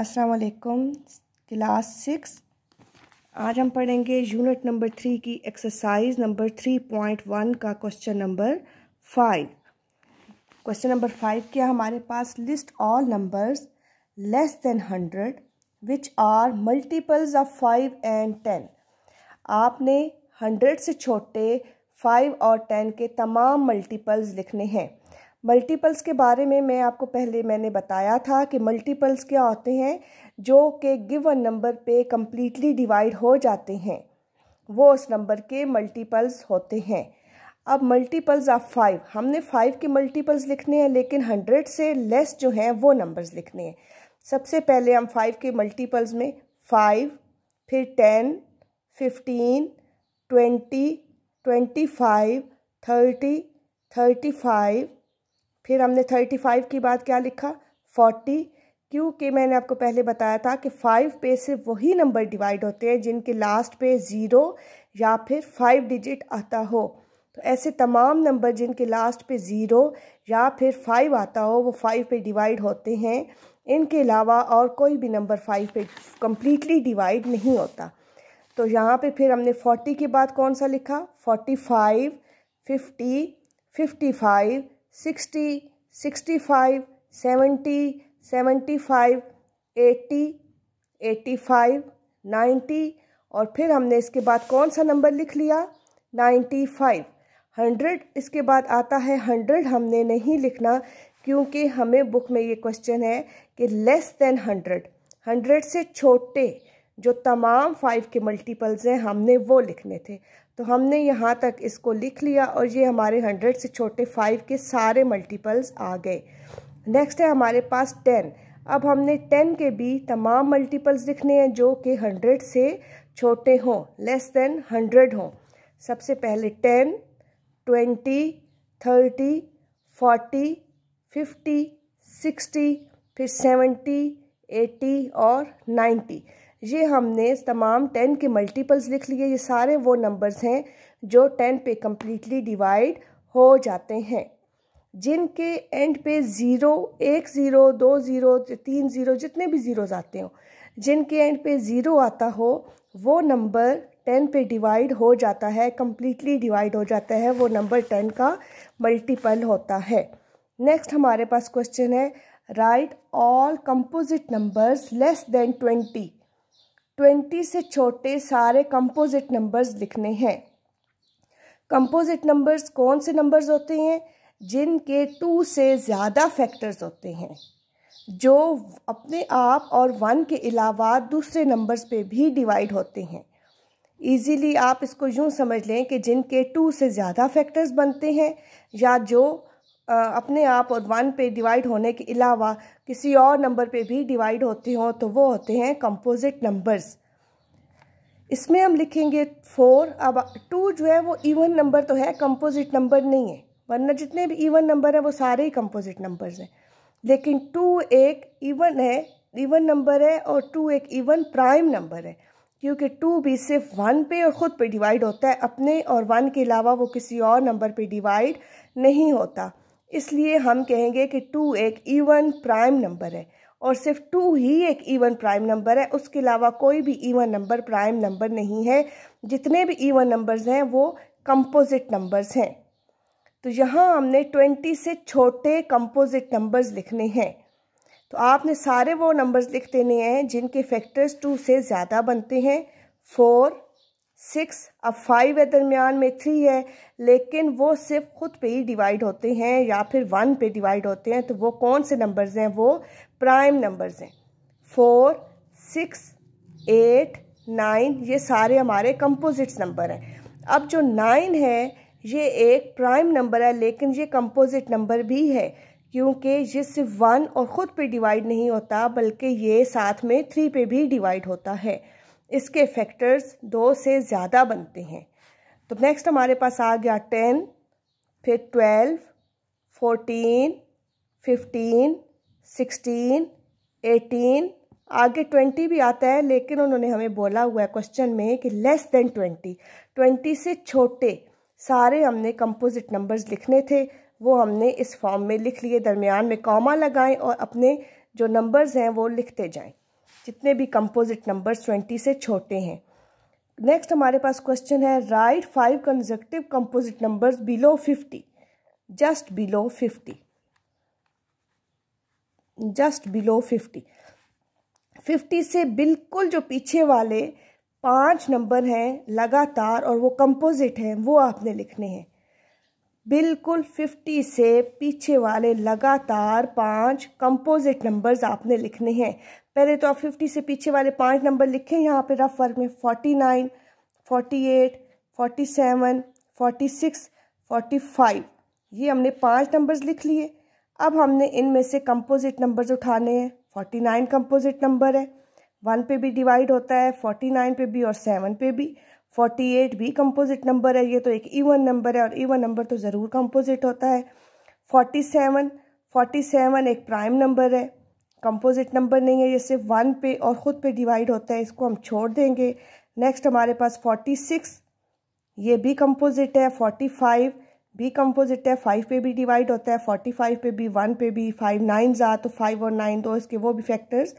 अस्सलाम class six आज हम पढ़ेंगे यूनिट नंबर थ्री की exercise number three point one का question number five question number five क्या हमारे पास list all numbers less than hundred which are multiples of five and ten आपने हंड्रेड से छोटे फाइव और टेन के तमाम मल्टीपल्स लिखने हैं मल्टीपल्स के बारे में मैं आपको पहले मैंने बताया था कि मल्टीपल्स क्या होते हैं जो कि गिवन नंबर पे कम्प्लीटली डिवाइड हो जाते हैं वो उस नंबर के मल्टीपल्स होते हैं अब मल्टीपल्स ऑफ फाइव हमने फाइव के मल्टीपल्स लिखने हैं लेकिन हंड्रेड से लेस जो हैं वो नंबर्स लिखने हैं सबसे पहले हम फाइव के मल्टीपल्स में फाइव फिर ten fifteen twenty twenty five thirty thirty five फिर हमने थर्टी फाइव की बात क्या लिखा फोर्टी क्योंकि मैंने आपको पहले बताया था कि फाइव पे से वही नंबर डिवाइड होते हैं जिनके लास्ट पे ज़ीरो या फिर फाइव डिजिट आता हो तो ऐसे तमाम नंबर जिनके लास्ट पे ज़ीरो या फिर फाइव आता हो वो फाइव पे डिवाइड होते हैं इनके अलावा और कोई भी नंबर फाइव पे कम्प्लीटली डिवाइड नहीं होता तो यहाँ पे फिर हमने फोर्टी के बाद कौन सा लिखा forty five fifty fifty five sixty sixty five seventy seventy five eighty eighty five ninety और फिर हमने इसके बाद कौन सा नंबर लिख लिया नाइन्टी फाइव हंड्रेड इसके बाद आता है हंड्रेड हमने नहीं लिखना क्योंकि हमें बुक में ये क्वेश्चन है कि लेस देन हंड्रेड हंड्रेड से छोटे जो तमाम फाइव के मल्टीपल्स हैं हमने वो लिखने थे तो हमने यहाँ तक इसको लिख लिया और ये हमारे हंड्रेड से छोटे फाइव के सारे मल्टीपल्स आ गए नेक्स्ट है हमारे पास टेन अब हमने टेन के भी तमाम मल्टीपल्स लिखने हैं जो कि हंड्रेड से छोटे हों लेस देन हंड्रेड हों सबसे पहले ten twenty thirty forty fifty sixty फिर सेवेंटी एटी और नाइन्टी ये हमने तमाम टेन के मल्टीपल्स लिख लिए ये सारे वो नंबर्स हैं जो टेन पे कम्प्लीटली डिवाइड हो जाते हैं जिनके एंड पे ज़ीरो एक ज़ीरो दो ज़ीरो तीन ज़ीरो जितने भी ज़ीरोज़ आते हो जिनके एंड पे ज़ीरो आता हो वो नंबर टेन पे डिवाइड हो जाता है कम्प्लीटली डिवाइड हो जाता है वो नंबर टेन का मल्टीपल होता है नेक्स्ट हमारे पास क्वेश्चन है write all composite numbers less than twenty twenty से छोटे सारे कंपोजिट नंबर्स लिखने हैं कंपोजिट नंबर्स कौन से नंबर्स होते हैं जिनके टू से ज़्यादा फैक्टर्स होते हैं जो अपने आप और वन के अलावा दूसरे नंबर्स पे भी डिवाइड होते हैं इजीली आप इसको यूँ समझ लें कि जिनके टू से ज़्यादा फैक्टर्स बनते हैं या जो अपने आप और वन पे डिवाइड होने के अलावा किसी और नंबर पे भी डिवाइड होते हों तो वो होते हैं कंपोजिट नंबर्स इसमें हम लिखेंगे फोर अब टू जो है वो इवन नंबर तो है कंपोजिट नंबर नहीं है वरना जितने भी इवन नंबर हैं वो सारे ही कंपोजिट नंबर्स हैं लेकिन टू एक इवन है इवन नंबर है और टू एक इवन प्राइम नंबर है क्योंकि टू भी सिर्फ वन पे और ख़ुद पे डिवाइड होता है अपने और वन के अलावा वो किसी और नंबर पे डिवाइड नहीं होता इसलिए हम कहेंगे कि टू एक इवन प्राइम नंबर है और सिर्फ टू ही एक इवन प्राइम नंबर है उसके अलावा कोई भी इवन नंबर प्राइम नंबर नहीं है जितने भी इवन e नंबर्स हैं वो कंपोजिट नंबर्स हैं तो यहाँ हमने ट्वेंटी से छोटे कंपोजिट नंबर्स लिखने हैं तो आपने सारे वो नंबर्स लिख देने हैं जिनके फैक्टर्स टू से ज़्यादा बनते हैं फोर सिक्स अब फाइव है दरमियान में थ्री है लेकिन वो सिर्फ ख़ुद पे ही डिवाइड होते हैं या फिर वन पे डिवाइड होते हैं तो वो कौन से नंबर्स हैं वो प्राइम नंबर्स हैं फोर सिक्स एट नाइन ये सारे हमारे कंपोजिट्स नंबर हैं अब जो नाइन है ये एक प्राइम नंबर है लेकिन ये कंपोजिट नंबर भी है क्योंकि ये सिर्फ वन और ख़ुद पे डिवाइड नहीं होता बल्कि ये साथ में थ्री पे भी डिवाइड होता है इसके फैक्टर्स दो से ज़्यादा बनते हैं तो नेक्स्ट हमारे पास आ गया टेन फिर twelve fourteen fifteen sixteen eighteen आगे ट्वेंटी भी आता है लेकिन उन्होंने हमें बोला हुआ है क्वेश्चन में कि लेस देन ट्वेंटी ट्वेंटी से छोटे सारे हमने कंपोजिट नंबर्स लिखने थे वो हमने इस फॉर्म में लिख लिए दरमियान में कॉमा लगाएं और अपने जो नंबर्स हैं वो लिखते जाएं जितने भी कंपोजिट नंबर्स ट्वेंटी से छोटे हैं नेक्स्ट हमारे पास क्वेश्चन है write five conjunctive composite numbers below fifty just below fifty just below fifty fifty से बिल्कुल जो पीछे वाले पांच नंबर हैं लगातार और वो कंपोजिट हैं वो आपने लिखने हैं बिल्कुल 50 से पीछे वाले लगातार पांच कंपोजिट नंबर्स आपने लिखने हैं पहले तो आप 50 से पीछे वाले पांच नंबर लिखें यहाँ पे रफ वर्क में 49, 48, 47, 46, 45 ये हमने पांच नंबर्स लिख लिए अब हमने इनमें से कंपोजिट नंबर्स उठाने हैं 49 कंपोजिट नंबर है वन पे भी डिवाइड होता है 49 पे भी और सेवन पे भी फोर्टी एट भी कंपोजिट नंबर है ये तो एक ईवन नंबर है और ईवन नंबर तो ज़रूर कंपोजिट होता है फोर्टी सेवन फोर्टी सेवन एक प्राइम नंबर है कंपोजिट नंबर नहीं है ये सिर्फ वन पे और ख़ुद पे डिवाइड होता है इसको हम छोड़ देंगे नेक्स्ट हमारे पास फोर्टी सिक्स ये भी कंपोजिट है फोर्टी फाइव भी कंपोजिट है फाइव पे भी डिवाइड होता है फोर्टी फाइव पे भी वन पे भी फाइव नाइन ज़ा तो फाइव और नाइन दो तो इसके वो भी फैक्टर्स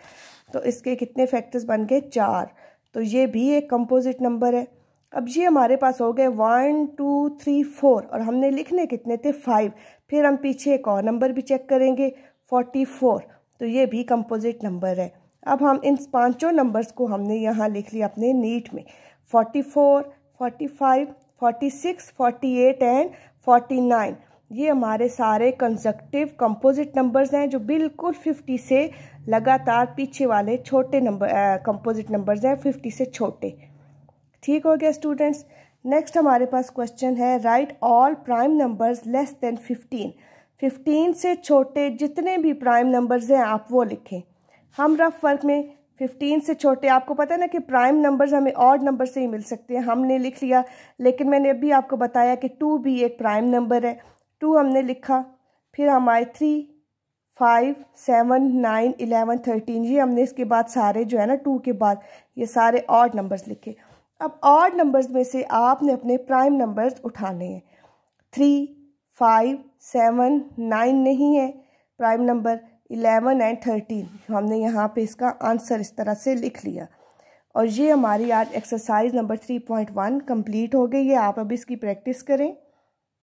तो इसके कितने फैक्टर्स बन गए चार तो ये भी एक कंपोजिट नंबर है अब जी हमारे पास हो गए वन टू थ्री फोर और हमने लिखने कितने थे फाइव फिर हम पीछे एक और नंबर भी चेक करेंगे फोर्टी फोर तो ये भी कंपोजिट नंबर है अब हम इन पांचों नंबर्स को हमने यहाँ लिख लिया अपने नीट में forty four forty five forty six forty eight and forty nine ये हमारे सारे कंजक्टिव कंपोजिट नंबर्स हैं जो बिल्कुल फिफ्टी से लगातार पीछे वाले छोटे नंबर कंपोजिट नंबर्स हैं फिफ्टी से छोटे ठीक हो गया स्टूडेंट्स नेक्स्ट हमारे पास क्वेश्चन है write all prime numbers less than fifteen fifteen से छोटे जितने भी प्राइम नंबर्स हैं आप वो लिखें हम रफ वर्क में फिफ्टीन से छोटे आपको पता है ना कि प्राइम नंबर्स हमें ऑड नंबर से ही मिल सकते हैं हमने लिख लिया लेकिन मैंने अभी आपको बताया कि टू भी एक प्राइम नंबर है टू हमने लिखा फिर हमारे three five seven nine eleven thirteen ये हमने इसके बाद सारे जो है ना टू के बाद ये सारे ऑड नंबर्स लिखे अब ऑड नंबर्स में से आपने अपने प्राइम नंबर्स उठाने हैं थ्री फाइव सेवन नाइन नहीं है prime number eleven and thirteen हमने यहाँ पे इसका आंसर इस तरह से लिख लिया और ये हमारी आज exercise number three point one complete हो गई है आप अब इसकी प्रैक्टिस करें